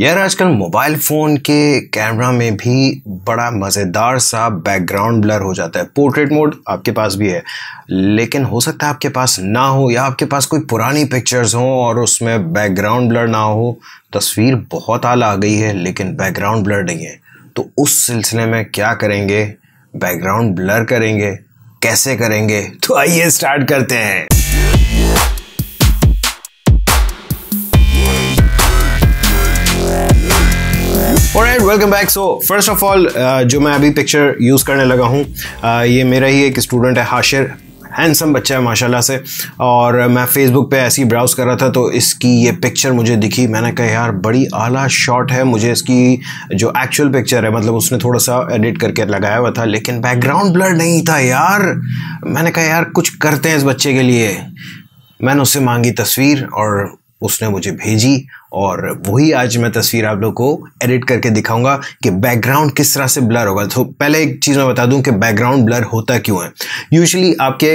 यार आजकल mobile phone के कैमरा में भी बड़ा मज़ेदार सा बैकग्राउंड ब्लर हो जाता है पोर्ट्रेट मोड आपके पास भी है लेकिन हो सकता है आपके पास ना हो या आपके पास कोई पुरानी पिक्चर्स हो और उसमें बैकग्राउंड ब्लर ना हो तस्वीर बहुत आला आ गई है लेकिन बैकग्राउंड ब्लर नहीं है तो उस सिलसिले में क्या करेंगे बैकग्राउंड ब्लर करेंगे कैसे करेंगे तो आइए स्टार्ट करते हैं और welcome back so first of all जो मैं अभी पिक्चर यूज़ करने लगा हूँ uh, ये मेरा ही एक स्टूडेंट है हाशिर हैंडसम बच्चा है माशाल्लाह से और मैं फेसबुक पे ऐसे ही ब्राउज़ कर रहा था तो इसकी ये पिक्चर मुझे दिखी मैंने कहा यार बड़ी आला शॉट है मुझे इसकी जो एक्चुअल पिक्चर है मतलब उसने थोड़ा सा एडिट करके लगाया हुआ था लेकिन बैकग्राउंड ब्लर नहीं था यार मैंने कहा यार कुछ करते हैं इस बच्चे के लिए मैंने उससे मांगी तस्वीर और उसने मुझे भेजी और वही आज मैं तस्वीर आप लोग को एडिट करके दिखाऊंगा कि बैकग्राउंड किस तरह से ब्लर होगा तो पहले एक चीज़ मैं बता दूं कि बैकग्राउंड ब्लर होता क्यों है यूजुअली आपके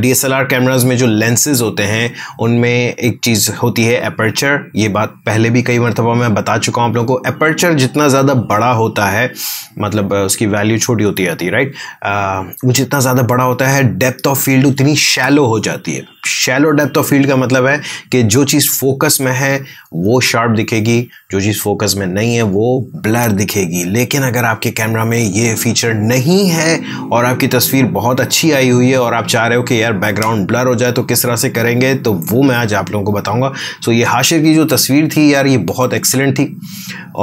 डी एस कैमराज में जो लेंसेज होते हैं उनमें एक चीज़ होती है अपर्चर ये बात पहले भी कई मरतबा मैं बता चुका हूँ आप लोगों को अपर्चर जितना ज़्यादा बड़ा होता है मतलब उसकी वैल्यू छोटी होती जाती है राइट वो जितना ज़्यादा बड़ा होता है डेप्थ ऑफ फील्ड उतनी शैलो हो जाती है शैलो डेप्थ ऑफ फील्ड का मतलब है कि जो चीज़ फोकस में है वो शार्प दिखेगी जो चीज़ फोकस में नहीं है वो ब्लर दिखेगी लेकिन अगर आपके कैमरा में ये फीचर नहीं है और आपकी तस्वीर बहुत अच्छी आई हुई है और आप चाह रहे हो कि यार बैकग्राउंड ब्लर हो जाए तो किस तरह से करेंगे तो वो मैं आज आप लोगों को बताऊँगा सो ये हाशिर की जो तस्वीर थी यार ये बहुत एक्सीलेंट थी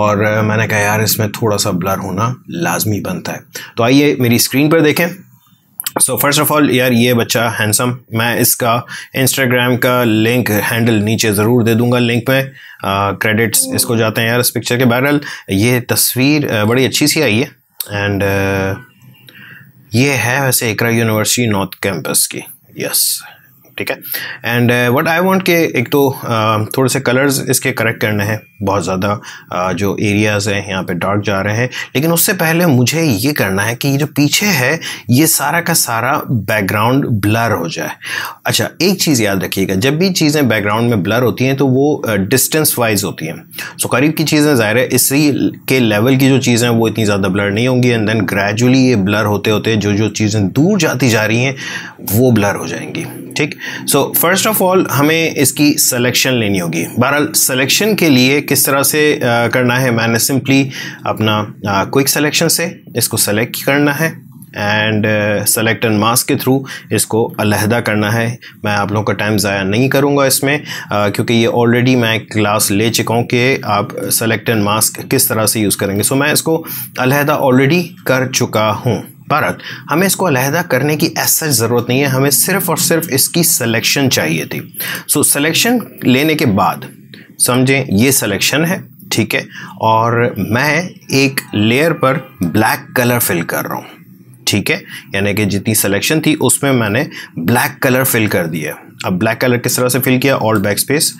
और मैंने कहा यार इसमें थोड़ा सा ब्लर होना लाजमी बनता है तो आइए मेरी स्क्रीन पर देखें सो फर्स्ट ऑफ ऑल यार ये बच्चा हैंडसम मैं इसका इंस्टाग्राम का लिंक हैंडल नीचे ज़रूर दे दूंगा लिंक में क्रेडिट्स इसको जाते हैं यार इस पिक्चर के बहरहाल ये तस्वीर बड़ी अच्छी सी आई है एंड ये है वैसे एकरा यूनिवर्सिटी नॉर्थ कैंपस की यस ठीक है एंड वट आई वॉन्ट के एक तो uh, थोड़े से कलर्स इसके करेक्ट करने हैं बहुत ज़्यादा जो एरियाज़ हैं यहाँ पे डार्क जा रहे हैं लेकिन उससे पहले मुझे ये करना है कि ये जो पीछे है ये सारा का सारा बैकग्राउंड ब्लर हो जाए अच्छा एक चीज़ याद रखिएगा जब भी चीज़ें बैकग्राउंड में ब्लर होती हैं तो वो डिस्टेंस वाइज होती हैं सो करीब की चीज़ें ज़ाहिर है इसी के लेवल की जो चीज़ें हैं वो इतनी ज़्यादा ब्लर नहीं होंगी एंड देन ग्रेजुअली ये ब्लर होते होते जो जो चीज़ें दूर जाती जा रही हैं वो ब्लर हो जाएंगी ठीक सो फर्स्ट ऑफ ऑल हमें इसकी सेलेक्शन लेनी होगी बहरहाल सलेक्शन के लिए किस तरह से करना है मैंने सिंपली अपना क्विक सेलेक्शन से इसको सेलेक्ट करना है एंड सेलेक्ट एंड मास्क के थ्रू इसको अलहदा करना है मैं आप लोगों का टाइम ज़ाया नहीं करूँगा इसमें आ, क्योंकि ये ऑलरेडी मैं क्लास ले चुका हूँ कि आप सेलेक्ट एंड मास्क किस तरह से यूज़ करेंगे सो so, मैं इसको अलहदा ऑलरेडी कर चुका हूँ भारत हमें इसको अलहदा करने की ऐसा ज़रूरत नहीं है हमें सिर्फ़ और सिर्फ इसकी सलेक्शन चाहिए थी सो so, सलेक्शन लेने के बाद समझें ये सिलेक्शन है ठीक है और मैं एक लेयर पर ब्लैक कलर फिल कर रहा हूँ ठीक है यानी कि जितनी सिलेक्शन थी उसमें मैंने ब्लैक कलर फिल कर दिया अब ब्लैक कलर किस तरह से फिल किया ऑल्ट बैक स्पेस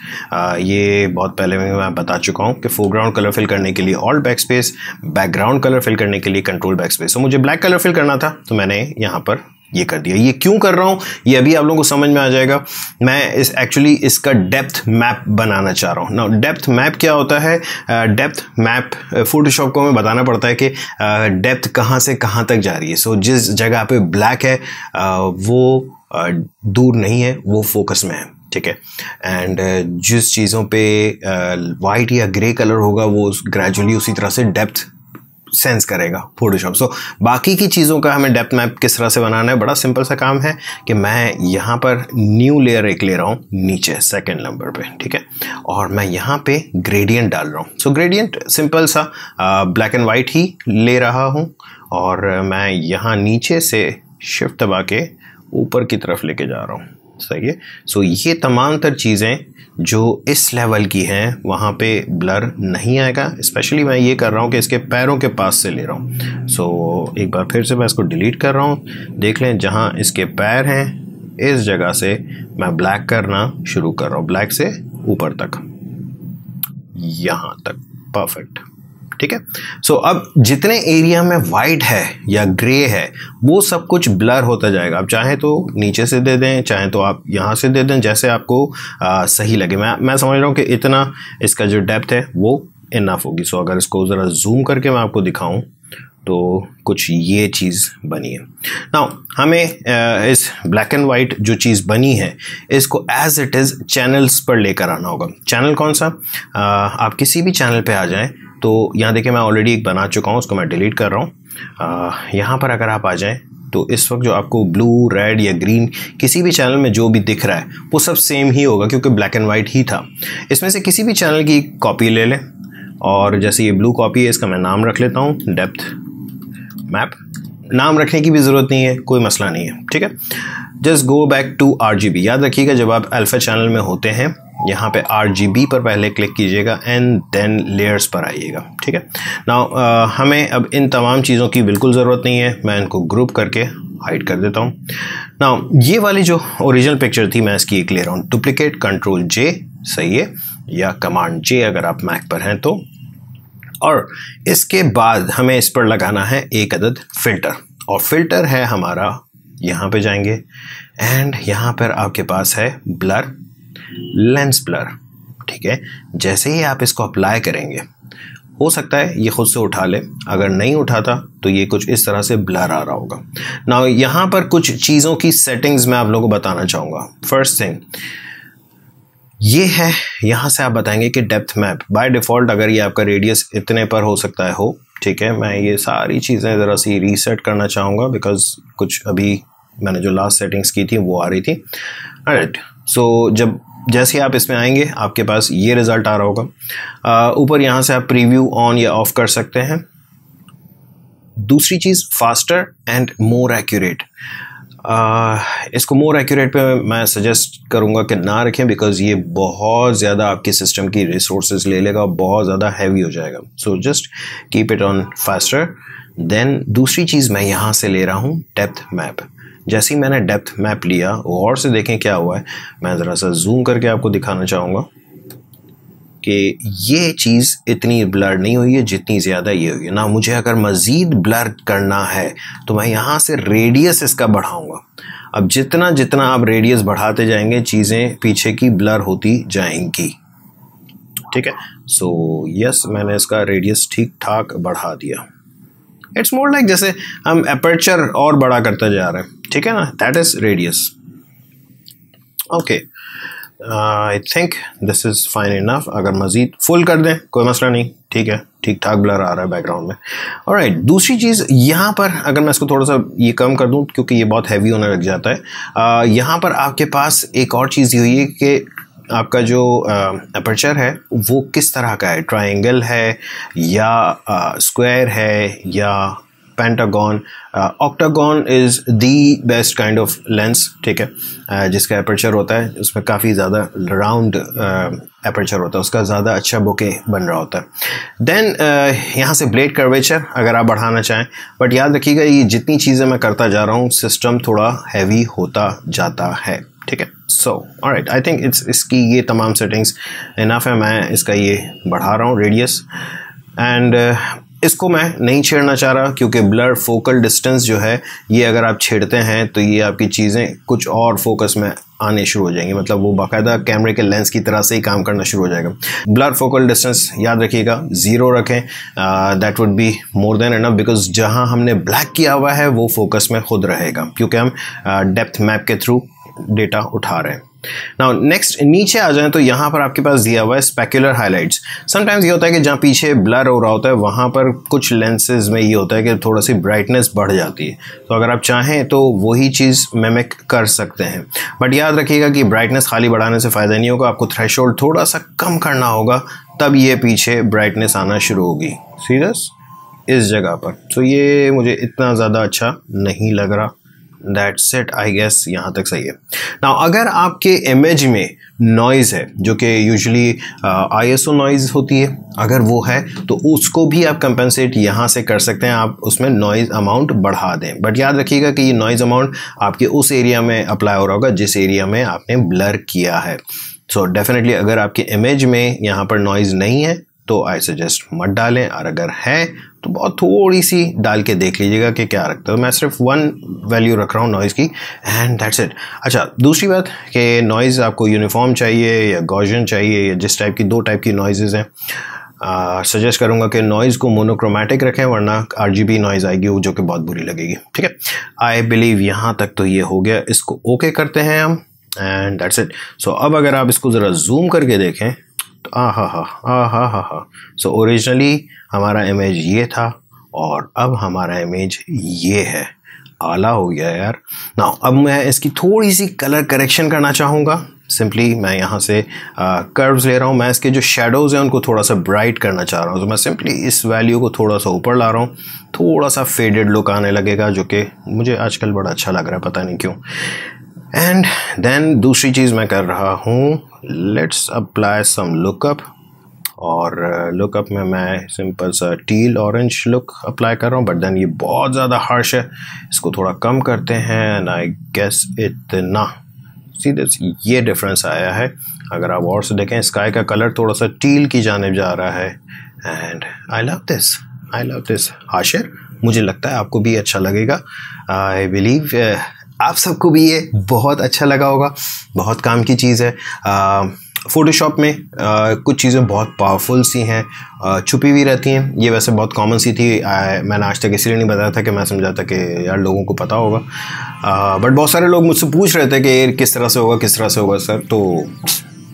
ये बहुत पहले में मैं बता चुका हूँ कि फोरग्राउंड कलर फिल करने के लिए alt backspace background colour fill करने के लिए कंट्रोल बैक स्पेस तो मुझे ब्लैक कलर फिल करना था तो मैंने यहाँ पर ये कर दिया ये क्यों कर रहा हूँ ये अभी आप लोगों को समझ में आ जाएगा मैं इस एक्चुअली इसका डेप्थ मैप बनाना चाह रहा हूँ ना डेप्थ मैप क्या होता है डेप्थ मैप फोटोशॉप को हमें बताना पड़ता है कि डेप्थ uh, कहाँ से कहाँ तक जा रही है सो so, जिस जगह पे ब्लैक है uh, वो uh, दूर नहीं है वो फोकस में है ठीक है एंड जिस चीज़ों पे वाइट या ग्रे कलर होगा वो ग्रेजुअली उसी तरह से डेप्थ सेंस करेगा फोटोशॉप सो बाकी की चीज़ों का हमें डेप्थ मैप किस तरह से बनाना है बड़ा सिंपल सा काम है कि मैं यहाँ पर न्यू लेयर एक ले रहा हूँ नीचे सेकेंड नंबर पे ठीक है और मैं यहाँ पे ग्रेडियंट डाल रहा हूँ सो ग्रेडियंट सिंपल सा ब्लैक एंड वाइट ही ले रहा हूँ और मैं यहाँ नीचे से शिफ्ट दबा के ऊपर की तरफ लेके जा रहा हूँ सही है सो ये तमाम तर चीज़ें जो इस लेवल की हैं वहाँ पे ब्लर नहीं आएगा स्पेशली मैं ये कर रहा हूँ कि इसके पैरों के पास से ले रहा हूँ सो so, एक बार फिर से मैं इसको डिलीट कर रहा हूँ देख लें जहाँ इसके पैर हैं इस जगह से मैं ब्लैक करना शुरू कर रहा हूँ ब्लैक से ऊपर तक यहाँ तक परफेक्ट ठीक है सो अब जितने एरिया में वाइट है या ग्रे है वो सब कुछ ब्लर होता जाएगा आप चाहें तो नीचे से दे दें चाहें तो आप यहाँ से दे दें जैसे आपको आ, सही लगे मैं मैं समझ रहा हूँ कि इतना इसका जो डेप्थ है वो इनफ होगी सो अगर इसको ज़रा जूम करके मैं आपको दिखाऊँ तो कुछ ये चीज़ बनी है ना हमें इस ब्लैक एंड वाइट जो चीज़ बनी है इसको एज इट इज़ चैनल्स पर लेकर आना होगा चैनल कौन सा आप किसी भी चैनल पे आ जाएं तो यहाँ देखिए मैं ऑलरेडी एक बना चुका हूँ उसको मैं डिलीट कर रहा हूँ यहाँ पर अगर आप आ जाएँ तो इस वक्त जो आपको ब्लू रेड या ग्रीन किसी भी चैनल में जो भी दिख रहा है वो सब सेम ही होगा क्योंकि ब्लैक एंड वाइट ही था इसमें से किसी भी चैनल की कॉपी ले लें और जैसे ये ब्लू कॉपी है इसका मैं नाम रख लेता हूँ डेप्थ मैप नाम रखने की भी ज़रूरत नहीं है कोई मसला नहीं है ठीक है just go back to R याद रखिएगा जब आप अल्फ़ा चैनल में होते हैं यहाँ पे आर पर पहले क्लिक कीजिएगा एंड देन लेयर्स पर आइएगा ठीक है ना uh, हमें अब इन तमाम चीज़ों की बिल्कुल ज़रूरत नहीं है मैं इनको ग्रुप करके हाइड कर देता हूँ ना ये वाली जो ओरिजिनल पिक्चर थी मैं इसकी एक ले रहा हूँ डुप्लीकेट कंट्रोल जे सही है या कमांड जे अगर आप मैक पर हैं तो और इसके बाद हमें इस पर लगाना है एक अदद फ़िल्टर और फ़िल्टर है हमारा यहाँ पे जाएंगे एंड यहाँ पर आपके पास है ब्लर लेंस ब्लर ठीक है जैसे ही आप इसको अप्लाई करेंगे हो सकता है ये खुद से उठा ले अगर नहीं उठाता तो ये कुछ इस तरह से ब्लर आ रहा होगा ना यहाँ पर कुछ चीज़ों की सेटिंग्स मैं आप लोगों को बताना चाहूँगा फर्स्ट थिंग ये है यहाँ से आप बताएंगे कि डेप्थ मैप बाय डिफ़ॉल्ट अगर ये आपका रेडियस इतने पर हो सकता है हो ठीक है मैं ये सारी चीज़ें ज़रा सी रीसेट करना चाहूँगा बिकॉज कुछ अभी मैंने जो लास्ट सेटिंग्स की थी वो आ रही थी राइट सो so, जब जैसे ही आप इसमें आएंगे आपके पास ये रिज़ल्ट आ रहा होगा ऊपर यहाँ से आप प्रीव्यू ऑन या ऑफ कर सकते हैं दूसरी चीज़ फास्टर एंड मोर एक्यूरेट इसको मोर एक्यूरेट पे मैं सजेस्ट करूँगा कि ना रखें बिकॉज ये बहुत ज़्यादा आपके सिस्टम की रिसोर्स ले लेगा बहुत ज़्यादा हैवी हो जाएगा so just keep it on faster then दूसरी चीज़ मैं यहाँ से ले रहा हूँ डेप्थ मैप जैसे ही मैंने डेप्थ मैप लिया गौर से देखें क्या हुआ है मैं ज़रा सा जूम करके आपको दिखाना चाहूँगा कि ये चीज़ इतनी ब्लर नहीं हुई है जितनी ज़्यादा ये हुई है ना मुझे अगर मज़ीद ब्लर करना है तो मैं यहाँ से रेडियस इसका बढ़ाऊँगा अब जितना जितना आप रेडियस बढ़ाते जाएंगे चीज़ें पीछे की ब्लर होती जाएंगी ठीक है सो यस मैंने इसका रेडियस ठीक ठाक बढ़ा दिया इट्स मोर लाइक जैसे हम अपर्चर और बड़ा करते जा रहे हैं ठीक है ना that is radius okay I think this is fine enough अगर मज़ीद फुल कर दें कोई मसला नहीं ठीक है ठीक ठाक ब्लर आ रहा है बैकग्राउंड में और राइट दूसरी चीज़ यहाँ पर अगर मैं इसको थोड़ा सा ये कम कर दूँ क्योंकि ये बहुत हैवी होने लग जाता है आ, uh, यहाँ पर आपके पास एक और चीज़ ये हुई है कि आपका जो अपर्चर uh, है वो किस तरह का है ट्राइंगल है या स्क्वायर uh, है या pentagon octagon is the best kind of lens ठीक है uh, जिसका अपर्चर होता है उसमें काफ़ी ज़्यादा राउंड अपर्चर uh, होता है उसका ज़्यादा अच्छा बुके बन रहा होता है देन uh, यहाँ से ब्लेड कर्वेचर अगर आप बढ़ाना चाहें बट याद रखिएगा ये जितनी चीज़ें मैं करता जा रहा हूँ सिस्टम थोड़ा हैवी होता जाता है ठीक है so right I think it's इसकी ये तमाम सेटिंग्स इनफ है मैं इसका ये बढ़ा रहा हूँ रेडियस एंड इसको मैं नहीं छेड़ना चाह रहा क्योंकि ब्लर फोकल डिस्टेंस जो है ये अगर आप छेड़ते हैं तो ये आपकी चीज़ें कुछ और फोकस में आने शुरू हो जाएंगे मतलब वो बाकायदा कैमरे के लेंस की तरह से ही काम करना शुरू हो जाएगा ब्लर फोकल डिस्टेंस याद रखिएगा ज़ीरो रखें that would be more than enough because जहाँ हमने ब्लैक किया हुआ है वो फोकस में खुद रहेगा क्योंकि हम डेप्थ uh, मैप के थ्रू डेटा उठा रहे हैं नाउ नेक्स्ट नीचे आ जाए तो यहां पर आपके पास दिया हुआ है स्पेक्युलर हाईलाइट समटाइम्स ये होता है कि जहां पीछे ब्लर हो रहा होता है वहां पर कुछ लेंसेज में ये होता है कि थोड़ा सी ब्राइटनेस बढ़ जाती है तो अगर आप चाहें तो वही चीज़ मेमिक कर सकते हैं बट याद रखिएगा कि ब्राइटनेस खाली बढ़ाने से फ़ायदा नहीं होगा आपको थ्रेश थोड़ा सा कम करना होगा तब ये पीछे ब्राइटनेस आना शुरू होगी सीरियस इस जगह पर तो ये मुझे इतना ज़्यादा अच्छा नहीं लग रहा दैट सेट आई गेस यहाँ तक सही है ना अगर आपके इमेज में नॉइज़ है जो कि usually I S O noise होती है अगर वो है तो उसको भी आप कंपनसेट यहाँ से कर सकते हैं आप उसमें नॉइज़ अमाउंट बढ़ा दें बट याद रखिएगा कि ये नॉइज़ अमाउंट आपके उस एरिया में अप्लाई हो रहा होगा जिस एरिया में आपने ब्लर किया है सो so, डेफिनेटली अगर आपके इमेज में यहाँ पर नॉइज़ नहीं है तो आई सजेस्ट मत डालें और अगर है तो बहुत थोड़ी सी डाल के देख लीजिएगा कि क्या रखते हो मैं सिर्फ वन वैल्यू रख रहा हूँ नॉइज़ की एंड दैट्स इट अच्छा दूसरी बात कि नॉइज़ आपको यूनिफॉर्म चाहिए या गॉजन चाहिए या जिस टाइप की दो टाइप की नॉइज़ हैं सजेस्ट करूँगा कि नॉइज़ को मोनोक्रोमेटिक रखें वरना आर जी बी नॉइज़ आएगी वो जो कि बहुत बुरी लगेगी ठीक है आई बिलीव यहाँ तक तो ये हो गया इसको ओके okay करते हैं हम एंड दैट्स इट सो अब अगर आप इसको ज़रा जूम करके देखें आ हा हा आ हा हा हा सो ओरिजिनली हमारा इमेज ये था और अब हमारा इमेज ये है आला हो गया यार ना अब मैं इसकी थोड़ी सी कलर करेक्शन करना चाहूँगा सिंपली मैं यहाँ से कर्व्स ले रहा हूँ मैं इसके जो शेडोज़ हैं उनको थोड़ा सा ब्राइट करना चाह रहा हूँ तो मैं सिंपली इस वैल्यू को थोड़ा सा ऊपर ला रहा हूँ थोड़ा सा फेडेड लुक आने लगेगा जो कि मुझे आजकल बड़ा अच्छा लग रहा है पता नहीं क्यों एंड देन दूसरी चीज़ मैं कर रहा हूँ लेट्स अप्लाई सम लुकअप और लुकअप uh, में मैं सिंपल सा टील ऑरेंज लुक अप्लाई कर रहा हूँ बट देन ये बहुत ज़्यादा हार्श है इसको थोड़ा कम करते हैं एंड आई गेस इतना सीधे ये डिफरेंस आया है अगर आप और से देखें स्काई का कलर थोड़ा सा टील की जानब जा रहा है and I love this I love this हाशर मुझे लगता है आपको भी अच्छा लगेगा आई बिलीव आप सबको भी ये बहुत अच्छा लगा होगा बहुत काम की चीज़ है फ़ोटोशॉप में आ, कुछ चीज़ें बहुत पावरफुल सी हैं छुपी हुई रहती हैं ये वैसे बहुत कॉमन सी थी आ, मैंने आज तक इसलिए नहीं बताया था कि मैं समझा था कि यार लोगों को पता होगा बट बहुत सारे लोग मुझसे पूछ रहे थे कि ये किस तरह से होगा किस तरह से होगा सर तो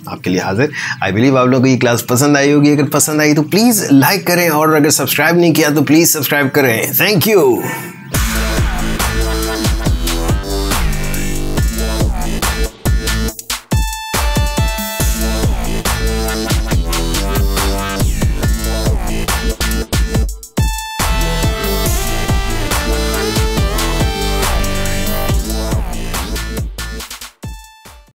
आपके लिए हाजिर आई बिलीव आप लोगों को ये क्लास पसंद आई होगी अगर पसंद आई तो प्लीज़ लाइक करें और अगर सब्सक्राइब नहीं किया तो प्लीज़ सब्सक्राइब करें थैंक यू